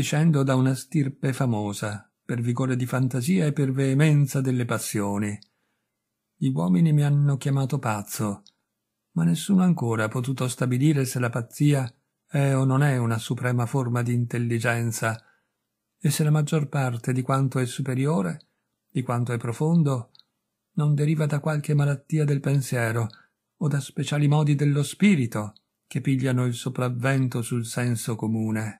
discendo da una stirpe famosa, per vigore di fantasia e per veemenza delle passioni. Gli uomini mi hanno chiamato pazzo, ma nessuno ancora ha potuto stabilire se la pazzia è o non è una suprema forma di intelligenza, e se la maggior parte di quanto è superiore, di quanto è profondo, non deriva da qualche malattia del pensiero o da speciali modi dello spirito che pigliano il sopravvento sul senso comune.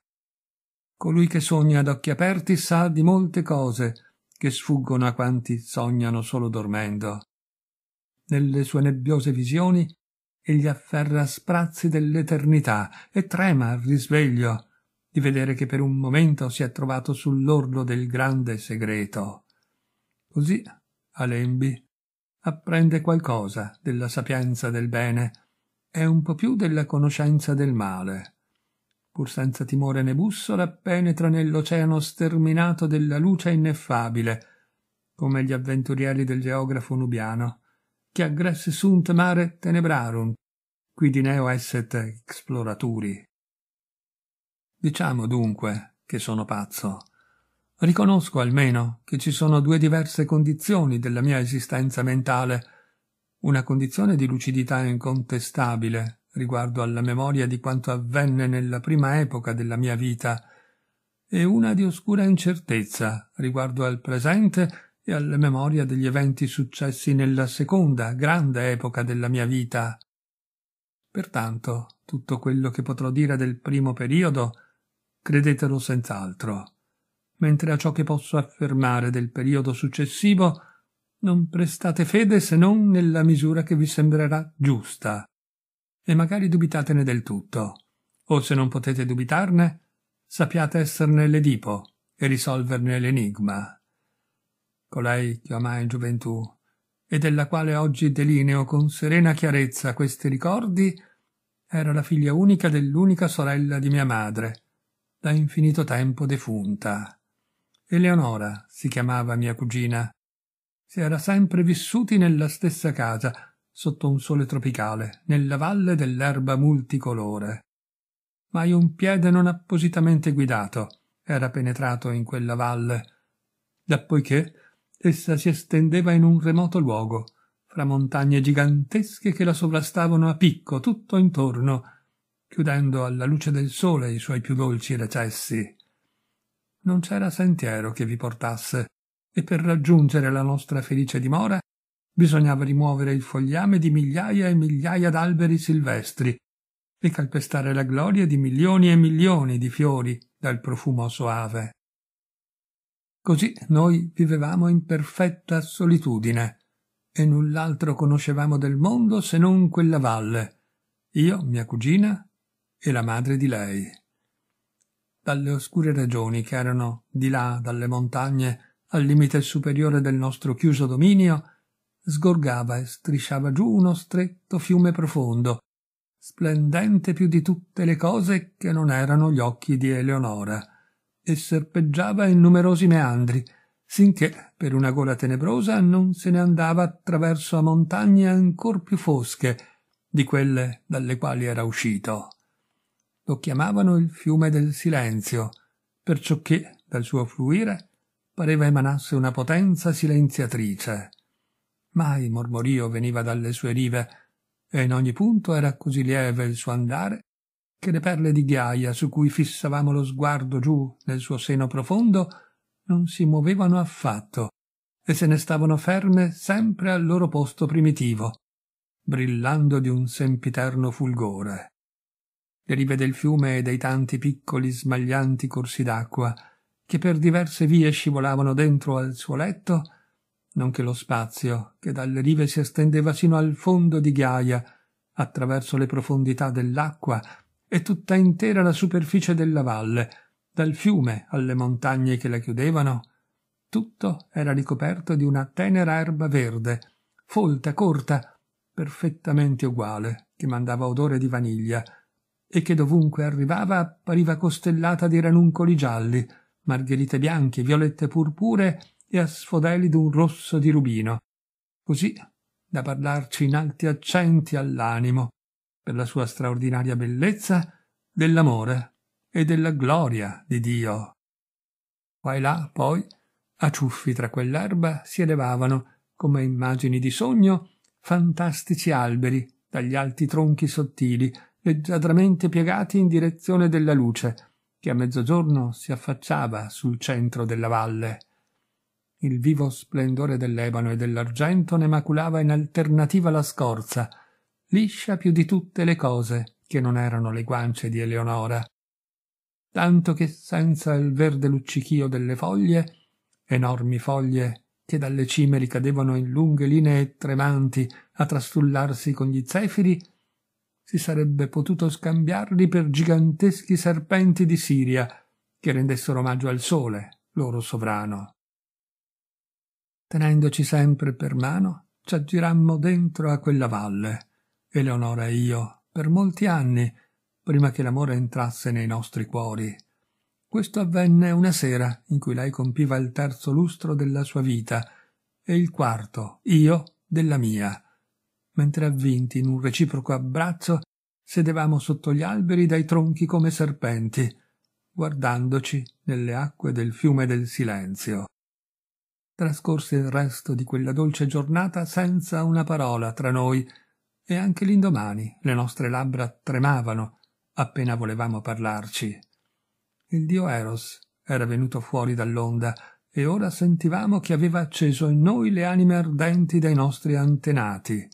Colui che sogna ad occhi aperti sa di molte cose che sfuggono a quanti sognano solo dormendo. Nelle sue nebbiose visioni egli afferra sprazzi dell'eternità e trema al risveglio di vedere che per un momento si è trovato sull'orlo del grande segreto. Così Alembi apprende qualcosa della sapienza del bene e un po più della conoscenza del male pur senza timore né bussola, penetra nell'oceano sterminato della luce ineffabile, come gli avventurieri del geografo nubiano, che aggresse sunt mare tenebrarum, quid neo esset exploraturi. Diciamo dunque che sono pazzo. Riconosco almeno che ci sono due diverse condizioni della mia esistenza mentale, una condizione di lucidità incontestabile, riguardo alla memoria di quanto avvenne nella prima epoca della mia vita, e una di oscura incertezza riguardo al presente e alla memoria degli eventi successi nella seconda grande epoca della mia vita. Pertanto, tutto quello che potrò dire del primo periodo, credetelo senz'altro, mentre a ciò che posso affermare del periodo successivo non prestate fede se non nella misura che vi sembrerà giusta e magari dubitatene del tutto. O se non potete dubitarne, sappiate esserne l'edipo e risolverne l'enigma. Colei che amai in gioventù e della quale oggi delineo con serena chiarezza questi ricordi, era la figlia unica dell'unica sorella di mia madre, da infinito tempo defunta. Eleonora si chiamava mia cugina. Si era sempre vissuti nella stessa casa, sotto un sole tropicale, nella valle dell'erba multicolore. Mai un piede non appositamente guidato era penetrato in quella valle, dappoiché essa si estendeva in un remoto luogo, fra montagne gigantesche che la sovrastavano a picco tutto intorno, chiudendo alla luce del sole i suoi più dolci recessi. Non c'era sentiero che vi portasse, e per raggiungere la nostra felice dimora bisognava rimuovere il fogliame di migliaia e migliaia d'alberi silvestri e calpestare la gloria di milioni e milioni di fiori dal profumo soave. Così noi vivevamo in perfetta solitudine e null'altro conoscevamo del mondo se non quella valle, io, mia cugina e la madre di lei. Dalle oscure regioni che erano di là dalle montagne al limite superiore del nostro chiuso dominio, sgorgava e strisciava giù uno stretto fiume profondo, splendente più di tutte le cose che non erano gli occhi di Eleonora, e serpeggiava in numerosi meandri, sinché per una gola tenebrosa non se ne andava attraverso a montagne ancor più fosche di quelle dalle quali era uscito. Lo chiamavano il fiume del silenzio, perciò che dal suo fluire pareva emanasse una potenza silenziatrice mai mormorio veniva dalle sue rive e in ogni punto era così lieve il suo andare che le perle di ghiaia su cui fissavamo lo sguardo giù nel suo seno profondo non si muovevano affatto e se ne stavano ferme sempre al loro posto primitivo brillando di un sempiterno fulgore le rive del fiume e dei tanti piccoli smaglianti corsi d'acqua che per diverse vie scivolavano dentro al suo letto nonché lo spazio che dalle rive si estendeva sino al fondo di Ghiaia, attraverso le profondità dell'acqua e tutta intera la superficie della valle, dal fiume alle montagne che la chiudevano, tutto era ricoperto di una tenera erba verde, folta, corta, perfettamente uguale, che mandava odore di vaniglia, e che dovunque arrivava appariva costellata di ranuncoli gialli, margherite bianche, violette purpure e a sfodelli d'un rosso di rubino, così da parlarci in alti accenti all'animo, per la sua straordinaria bellezza, dell'amore e della gloria di Dio. Qua e là, poi, a ciuffi tra quell'erba si elevavano, come immagini di sogno, fantastici alberi dagli alti tronchi sottili, leggiadramente piegati in direzione della luce, che a mezzogiorno si affacciava sul centro della valle. Il vivo splendore dell'ebano e dell'argento ne maculava in alternativa la scorza, liscia più di tutte le cose che non erano le guance di Eleonora, tanto che senza il verde luccichio delle foglie, enormi foglie che dalle cime ricadevano in lunghe linee tremanti a trastullarsi con gli zefiri, si sarebbe potuto scambiarli per giganteschi serpenti di Siria che rendessero omaggio al sole, loro sovrano tenendoci sempre per mano, ci aggirammo dentro a quella valle, Eleonora e io, per molti anni, prima che l'amore entrasse nei nostri cuori. Questo avvenne una sera in cui lei compiva il terzo lustro della sua vita e il quarto, io, della mia. Mentre avvinti in un reciproco abbraccio, sedevamo sotto gli alberi dai tronchi come serpenti, guardandoci nelle acque del fiume del silenzio. Trascorse il resto di quella dolce giornata senza una parola tra noi e anche l'indomani le nostre labbra tremavano appena volevamo parlarci. Il dio Eros era venuto fuori dall'onda e ora sentivamo che aveva acceso in noi le anime ardenti dei nostri antenati.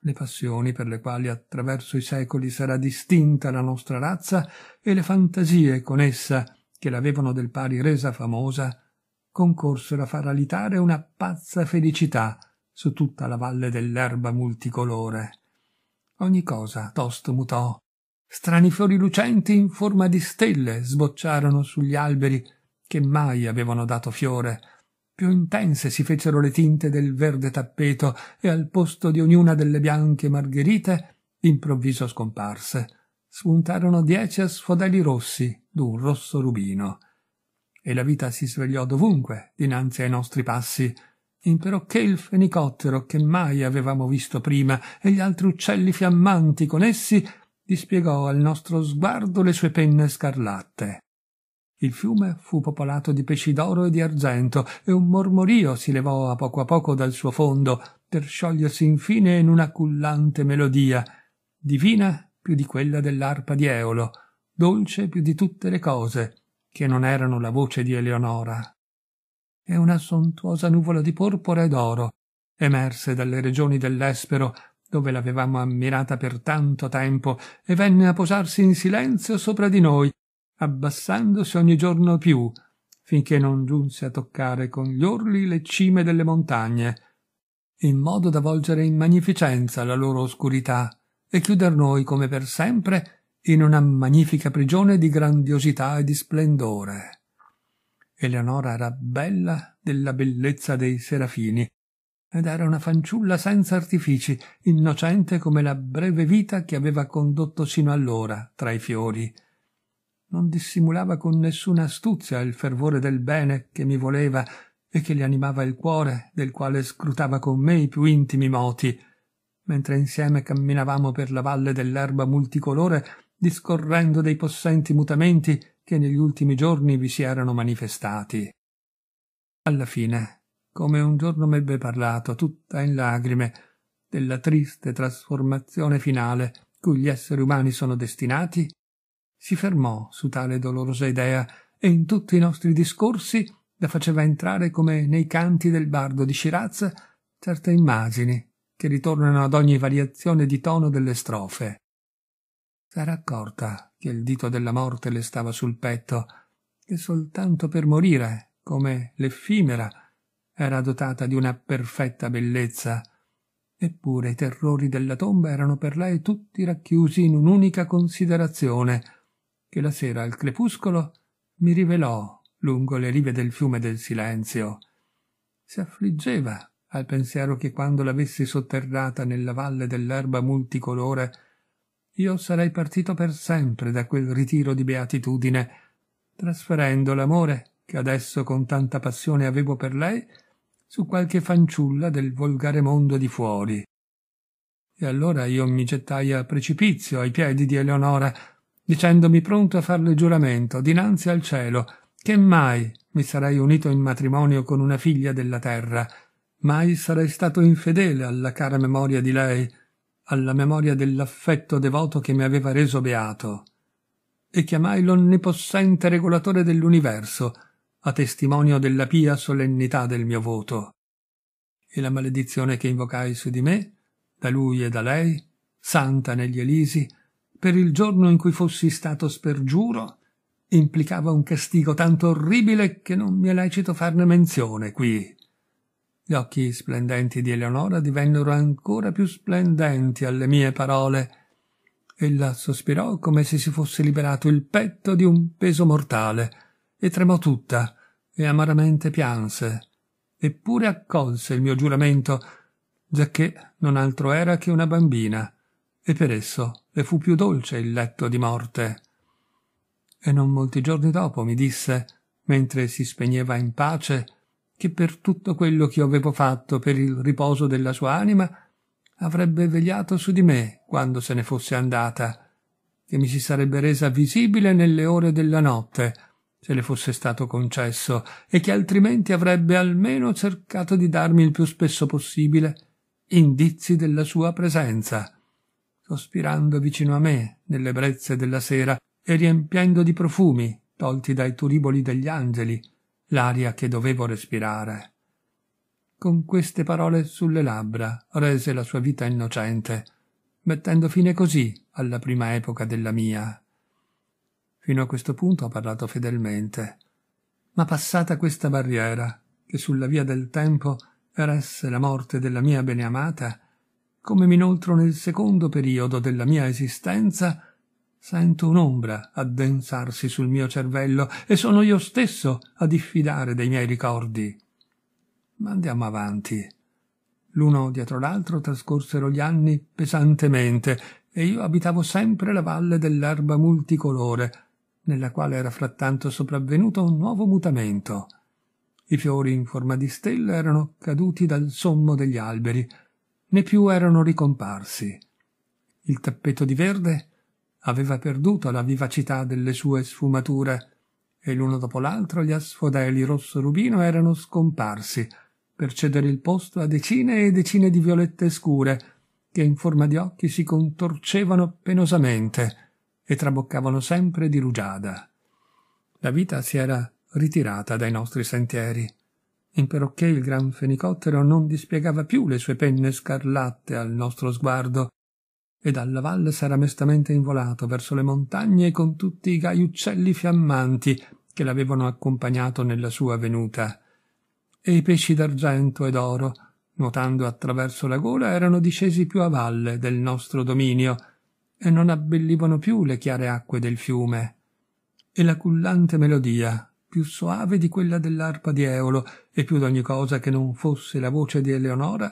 Le passioni per le quali attraverso i secoli sarà distinta la nostra razza e le fantasie con essa che l'avevano del pari resa famosa concorsero a far alitare una pazza felicità su tutta la valle dell'erba multicolore. Ogni cosa tosto mutò. Strani fiori lucenti in forma di stelle sbocciarono sugli alberi che mai avevano dato fiore. Più intense si fecero le tinte del verde tappeto e al posto di ognuna delle bianche margherite, improvviso scomparse, spuntarono dieci asfodeli rossi d'un rosso rubino e la vita si svegliò dovunque dinanzi ai nostri passi, imperocché il fenicottero che mai avevamo visto prima e gli altri uccelli fiammanti con essi dispiegò al nostro sguardo le sue penne scarlatte. Il fiume fu popolato di pesci d'oro e di argento, e un mormorio si levò a poco a poco dal suo fondo, per sciogliersi infine in una cullante melodia, divina più di quella dell'arpa di Eolo, dolce più di tutte le cose, che non erano la voce di Eleonora. E una sontuosa nuvola di porpora e d'oro emerse dalle regioni dell'Espero dove l'avevamo ammirata per tanto tempo e venne a posarsi in silenzio sopra di noi, abbassandosi ogni giorno più, finché non giunse a toccare con gli orli le cime delle montagne, in modo da volgere in magnificenza la loro oscurità e chiuder noi come per sempre in una magnifica prigione di grandiosità e di splendore. Eleonora era bella della bellezza dei serafini, ed era una fanciulla senza artifici, innocente come la breve vita che aveva condotto sino allora tra i fiori. Non dissimulava con nessuna astuzia il fervore del bene che mi voleva e che le animava il cuore, del quale scrutava con me i più intimi moti. Mentre insieme camminavamo per la valle dell'erba multicolore, discorrendo dei possenti mutamenti che negli ultimi giorni vi si erano manifestati. Alla fine, come un giorno m'ebbe parlato, tutta in lagrime, della triste trasformazione finale cui gli esseri umani sono destinati, si fermò su tale dolorosa idea e in tutti i nostri discorsi la faceva entrare come nei canti del bardo di Shiraz certe immagini che ritornano ad ogni variazione di tono delle strofe s'era accorta che il dito della morte le stava sul petto, che soltanto per morire, come l'effimera, era dotata di una perfetta bellezza. Eppure i terrori della tomba erano per lei tutti racchiusi in un'unica considerazione, che la sera al crepuscolo mi rivelò lungo le rive del fiume del silenzio. Si affliggeva al pensiero che quando l'avessi sotterrata nella valle dell'erba multicolore io sarei partito per sempre da quel ritiro di beatitudine, trasferendo l'amore che adesso con tanta passione avevo per lei su qualche fanciulla del volgare mondo di fuori. E allora io mi gettai a precipizio ai piedi di Eleonora, dicendomi pronto a farle giuramento dinanzi al cielo che mai mi sarei unito in matrimonio con una figlia della terra, mai sarei stato infedele alla cara memoria di lei, alla memoria dell'affetto devoto che mi aveva reso beato, e chiamai l'onnipossente regolatore dell'universo a testimonio della pia solennità del mio voto. E la maledizione che invocai su di me, da lui e da lei, santa negli Elisi, per il giorno in cui fossi stato spergiuro, implicava un castigo tanto orribile che non mi è lecito farne menzione qui gli occhi splendenti di Eleonora divennero ancora più splendenti alle mie parole. Ella sospirò come se si fosse liberato il petto di un peso mortale, e tremò tutta, e amaramente pianse. Eppure accolse il mio giuramento, giacché non altro era che una bambina, e per esso le fu più dolce il letto di morte. E non molti giorni dopo mi disse, mentre si spegneva in pace, che per tutto quello che io avevo fatto per il riposo della sua anima avrebbe vegliato su di me quando se ne fosse andata, che mi si sarebbe resa visibile nelle ore della notte, se le fosse stato concesso, e che altrimenti avrebbe almeno cercato di darmi il più spesso possibile indizi della sua presenza, sospirando vicino a me nelle brezze della sera e riempiendo di profumi tolti dai turiboli degli angeli, l'aria che dovevo respirare. Con queste parole sulle labbra rese la sua vita innocente, mettendo fine così alla prima epoca della mia. Fino a questo punto ho parlato fedelmente, ma passata questa barriera, che sulla via del tempo eresse la morte della mia beneamata, come mi inoltro nel secondo periodo della mia esistenza Sento un'ombra addensarsi sul mio cervello e sono io stesso a diffidare dei miei ricordi. Ma andiamo avanti. L'uno dietro l'altro trascorsero gli anni pesantemente e io abitavo sempre la valle dell'erba multicolore, nella quale era frattanto sopravvenuto un nuovo mutamento. I fiori in forma di stella erano caduti dal sommo degli alberi, né più erano ricomparsi. Il tappeto di verde aveva perduto la vivacità delle sue sfumature e l'uno dopo l'altro gli asfodeli rosso rubino erano scomparsi per cedere il posto a decine e decine di violette scure che in forma di occhi si contorcevano penosamente e traboccavano sempre di rugiada. La vita si era ritirata dai nostri sentieri, imperocché il gran fenicottero non dispiegava più le sue penne scarlatte al nostro sguardo e dalla valle s'era mestamente involato verso le montagne con tutti i gai uccelli fiammanti che l'avevano accompagnato nella sua venuta. E i pesci d'argento e d'oro, nuotando attraverso la gola, erano discesi più a valle del nostro dominio e non abbellivano più le chiare acque del fiume. E la cullante melodia, più soave di quella dell'arpa di Eolo e più d'ogni cosa che non fosse la voce di Eleonora,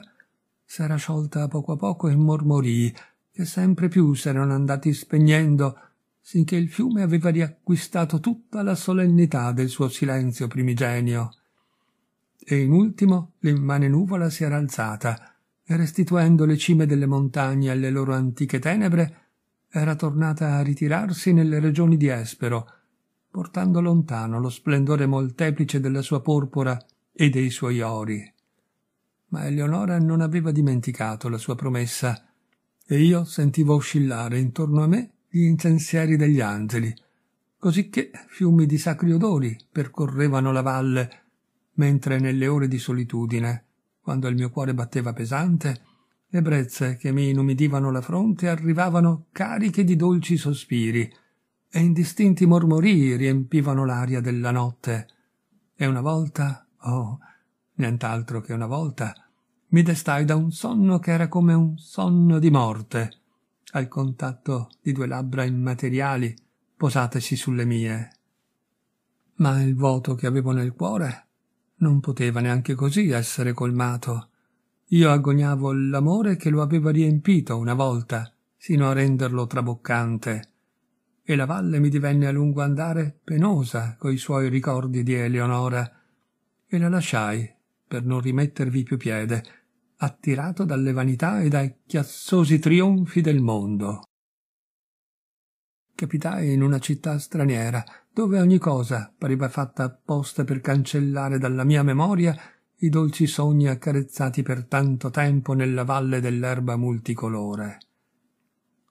s'era sciolta a poco a poco in mormorii che sempre più s'erano andati spegnendo, sinché il fiume aveva riacquistato tutta la solennità del suo silenzio primigenio. E in ultimo l'immane nuvola si era alzata, e restituendo le cime delle montagne alle loro antiche tenebre, era tornata a ritirarsi nelle regioni di Espero, portando lontano lo splendore molteplice della sua porpora e dei suoi ori. Ma Eleonora non aveva dimenticato la sua promessa, e io sentivo oscillare intorno a me gli incensieri degli angeli, cosicché fiumi di sacri odori percorrevano la valle, mentre nelle ore di solitudine, quando il mio cuore batteva pesante, le brezze che mi inumidivano la fronte arrivavano cariche di dolci sospiri, e indistinti mormorii riempivano l'aria della notte. E una volta, oh, nient'altro che una volta, mi destai da un sonno che era come un sonno di morte, al contatto di due labbra immateriali posatesi sulle mie. Ma il vuoto che avevo nel cuore non poteva neanche così essere colmato. Io agognavo l'amore che lo aveva riempito una volta, sino a renderlo traboccante, e la valle mi divenne a lungo andare penosa coi suoi ricordi di Eleonora, e la lasciai per non rimettervi più piede, attirato dalle vanità e dai chiassosi trionfi del mondo. Capitai in una città straniera, dove ogni cosa pareva fatta apposta per cancellare dalla mia memoria i dolci sogni accarezzati per tanto tempo nella valle dell'erba multicolore.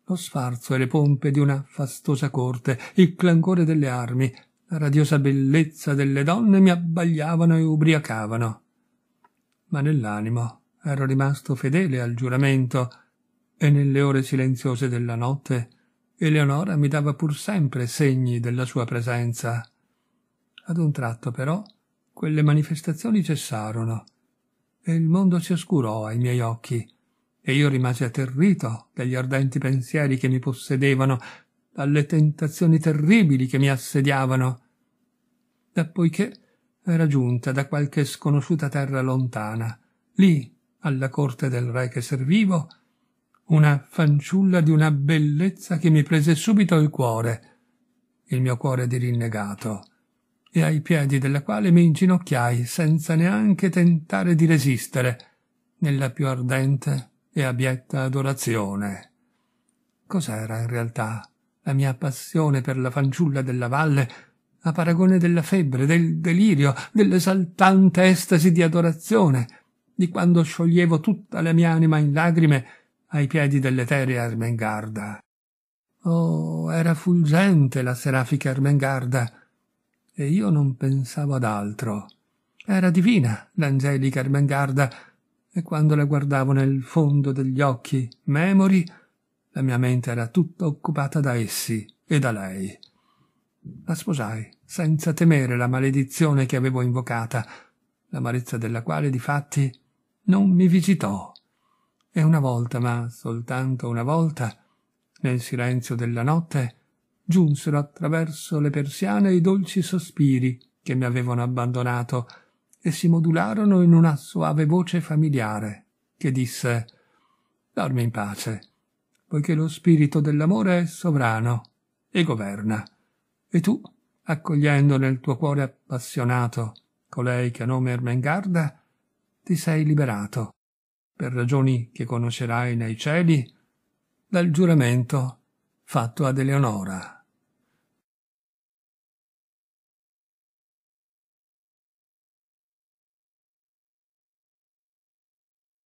Lo sfarzo e le pompe di una fastosa corte, il clangore delle armi, la radiosa bellezza delle donne mi abbagliavano e ubriacavano. Ma nell'animo ero rimasto fedele al giuramento e nelle ore silenziose della notte Eleonora mi dava pur sempre segni della sua presenza. Ad un tratto però quelle manifestazioni cessarono e il mondo si oscurò ai miei occhi e io rimasi atterrito dagli ardenti pensieri che mi possedevano, dalle tentazioni terribili che mi assediavano. Da poiché era giunta da qualche sconosciuta terra lontana, lì alla corte del re che servivo, una fanciulla di una bellezza che mi prese subito il cuore, il mio cuore di rinnegato, e ai piedi della quale mi inginocchiai senza neanche tentare di resistere nella più ardente e abietta adorazione. Cos'era in realtà la mia passione per la fanciulla della valle a paragone della febbre, del delirio, dell'esaltante estasi di adorazione di quando scioglievo tutta la mia anima in lagrime ai piedi dell'eterea Ermengarda. Oh, era fulgente la serafica Ermengarda, e io non pensavo ad altro. Era divina l'angelica Ermengarda, e quando la guardavo nel fondo degli occhi memori, la mia mente era tutta occupata da essi e da lei. La sposai, senza temere la maledizione che avevo invocata, l'amarezza della quale, difatti, non mi visitò. E una volta, ma soltanto una volta, nel silenzio della notte, giunsero attraverso le persiane i dolci sospiri che mi avevano abbandonato e si modularono in una soave voce familiare che disse Dormi in pace, poiché lo spirito dell'amore è sovrano e governa. E tu, accogliendo nel tuo cuore appassionato colei che a nome Ermengarda, ti sei liberato, per ragioni che conoscerai nei cieli, dal giuramento fatto ad Eleonora.